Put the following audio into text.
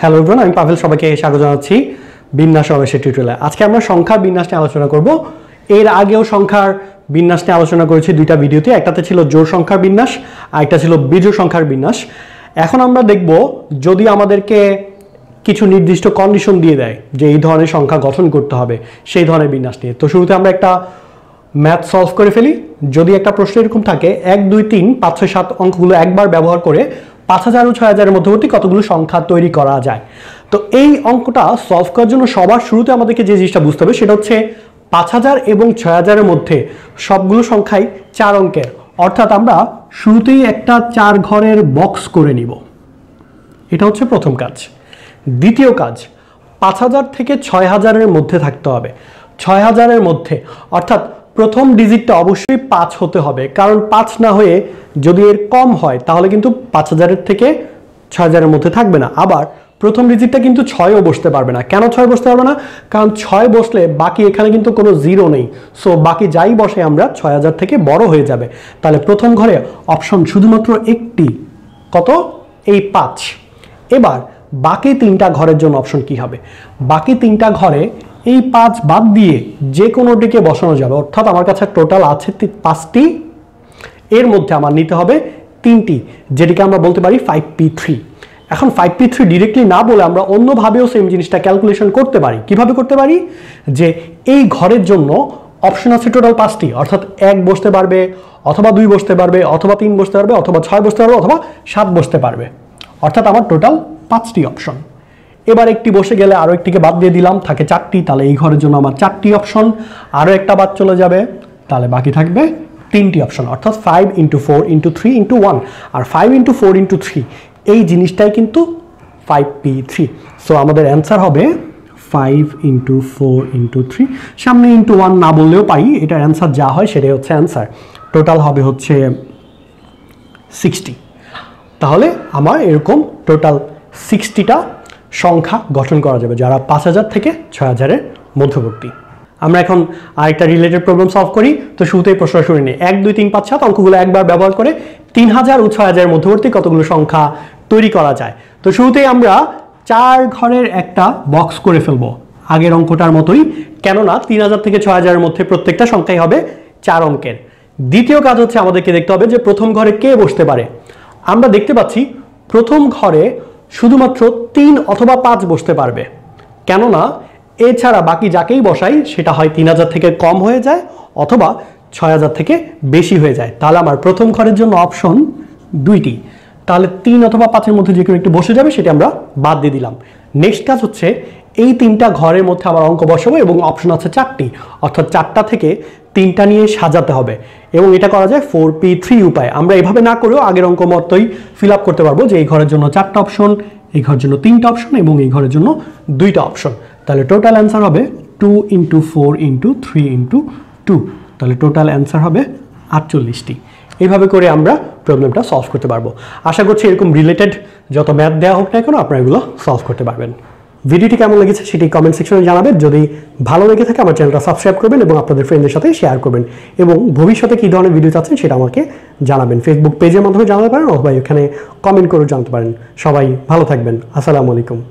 hello ব্রন আমি পাভেল সবাইকে স্বাগত জানাচ্ছি বিন্যাস সমাবেশের টিউটোরিয়ালে আজকে আমরা সংখ্যা বিন্যাস নিয়ে আলোচনা করব এর আগেও সংখ্যার বিন্যাস নিয়ে আলোচনা করেছি দুইটা ভিডিওতে একটাতে ছিল জোর সংখ্যার বিন্যাস আর একটা ছিল বিজোর সংখ্যার বিন্যাস এখন আমরা দেখব যদি আমাদেরকে কিছু নির্দিষ্ট কন্ডিশন দিয়ে দেয় যে এই ধরনের সংখ্যা গঠন করতে হবে সেই ধরনের বিন্যাস নিয়ে তো শুরুতে আমরা একটা ম্যাথ সলভ করে ফেলি যদি একটা প্রশ্ন এরকম থাকে এক দুই তিন পাঁচ ছয় সাত অঙ্কগুলো একবার ব্যবহার করে পাঁচ হাজার ও ছয় হাজারের মধ্যবর্তী কতগুলো সংখ্যা তৈরি করা যায় তো এই অঙ্কটা সলভ করার জন্য সবার শুরুতে আমাদেরকে যে জিনিসটা বুঝতে হবে সেটা হচ্ছে পাঁচ হাজার এবং ছয় হাজারের মধ্যে সবগুলো সংখ্যাই চার অঙ্কের অর্থাৎ আমরা শুরুতেই একটা চার ঘরের বক্স করে নিব এটা হচ্ছে প্রথম কাজ দ্বিতীয় কাজ পাঁচ হাজার থেকে ছয় হাজারের মধ্যে থাকতে হবে ছয় হাজারের মধ্যে অর্থাৎ প্রথম ডিজিটটা অবশ্যই পাঁচ হতে হবে কারণ পাঁচ না হয়ে যদি এর কম হয় তাহলে কিন্তু পাঁচ হাজারের থেকে ছয় হাজারের মধ্যে থাকবে না আবার প্রথম ডিজিটটা কিন্তু ছয়ও বসতে পারবে না কেন ছয় বসতে পারবে না কারণ ছয় বসলে বাকি এখানে কিন্তু কোনো জিরো নেই সো বাকি যাই বসে আমরা ছয় হাজার থেকে বড় হয়ে যাবে তাহলে প্রথম ঘরে অপশন শুধুমাত্র একটি কত এই পাঁচ এবার বাকি তিনটা ঘরের জন্য অপশন কি হবে বাকি তিনটা ঘরে এই পাঁচ বাদ দিয়ে যে কোনোটিকে বসানো যাবে অর্থাৎ আমার কাছে টোটাল আছে পাঁচটি এর মধ্যে আমার নিতে হবে তিনটি যেটিকে আমরা বলতে পারি ফাইভ পি থ্রি এখন ফাইভ পি থ্রি ডিরেক্টলি না বলে আমরা অন্যভাবেও সেম জিনিসটা ক্যালকুলেশন করতে পারি কিভাবে করতে পারি যে এই ঘরের জন্য অপশন আছে টোটাল পাঁচটি অর্থাৎ এক বসতে পারবে অথবা দুই বসতে পারবে অথবা তিন বসতে পারবে অথবা ছয় বসতে পারবে অথবা সাত বসতে পারবে অর্থাৎ আমার টোটাল পাঁচটি অপশন এবার একটি বসে গেলে আরও একটিকে বাদ দিয়ে দিলাম থাকে চারটি তাহলে এই ঘরের জন্য আমার চারটি অপশন আরও একটা বাদ চলে যাবে তাহলে বাকি থাকবে তিনটি অপশন অর্থাৎ five into four into three into one আর five into four into three এই জিনিসটাই কিন্তু ফাইভ পি থ্রি সো আমাদের অ্যান্সার হবে five into four into three সামনে ইন্টু ওয়ান না বললেও পাই এটা অ্যান্সার যা হয় সেটাই হচ্ছে অ্যান্সার টোটাল হবে হচ্ছে সিক্সটি তাহলে আমার এরকম টোটাল সিক্সটিটা সংখ্যা গঠন করা যাবে যারা পাঁচ হাজার থেকে ছয় হাজারের মধ্যবর্তী আমরা এখন আরেকটা রিলেটেড প্রবলেম সলভ করি তো শুরুতেই প্রশ্ন শুনে নিই এক দুই তিন পাঁচ সাত অঙ্কগুলো একবার ব্যবহার করে তিন হাজার ও ছয় হাজারের মধ্যবর্তী কতগুলো সংখ্যা তৈরি করা যায় তো শুরুতেই আমরা চার ঘরের একটা বক্স করে ফেলবো আগের অঙ্কটার মতোই কেননা তিন হাজার থেকে ছয় হাজারের মধ্যে প্রত্যেকটা সংখ্যাই হবে চার অঙ্কের দ্বিতীয় কাজ হচ্ছে আমাদেরকে দেখতে হবে যে প্রথম ঘরে কে বসতে পারে আমরা দেখতে পাচ্ছি প্রথম ঘরে শুধুমাত্র তিন অথবা পাঁচ বসতে পারবে কেননা এছাড়া বাকি যাকেই বসাই সেটা হয় তিন হাজার থেকে কম হয়ে যায় অথবা ছয় হাজার থেকে বেশি হয়ে যায় তাহলে আমার প্রথম ঘরের জন্য অপশন দুইটি তাহলে তিন অথবা পাঁচের মধ্যে যে কোনো একটি বসে যাবে সেটি আমরা বাদ দিয়ে দিলাম নেক্সট কাজ হচ্ছে এই তিনটা ঘরের মধ্যে আমার অঙ্ক বসাবো এবং অপশন আছে চারটি অর্থাৎ চারটা থেকে তিনটা নিয়ে সাজাতে হবে এবং এটা করা যায় ফোর পি থ্রি উপায় আমরা এভাবে না করেও আগের অঙ্ক মতোই ফিল আপ করতে পারবো যে এই ঘরের জন্য চারটা অপশন এই ঘরের জন্য তিনটা অপশন এবং এই ঘরের জন্য দুইটা অপশন তাহলে টোটাল অ্যান্সার হবে two into four into three into two তাহলে টোটাল অ্যান্সার হবে আটচল্লিশটি এইভাবে করে আমরা প্রবলেমটা সলভ করতে পারবো আশা করছি এরকম রিলেটেড যত ম্যাথ দেওয়া হোক না কেন আপনারা এগুলো সলভ করতে পারবেন ভিডিওটি কেমন লেগেছে সেটি কমেন্ট সেকশনে জানাবেন যদি ভালো লেগে থাকে আমার চ্যানেলটা সাবস্ক্রাইব করবেন এবং আপনাদের ফ্রেন্ডদের সাথে শেয়ার করবেন এবং ভবিষ্যতে কী ধরনের ভিডিও চাচ্ছেন সেটা আমাকে জানাবেন ফেসবুক পেজের মাধ্যমে জানাতে পারেন অথবা এখানে কমেন্ট করেও জানতে পারেন সবাই ভালো থাকবেন আসসালামু আলাইকুম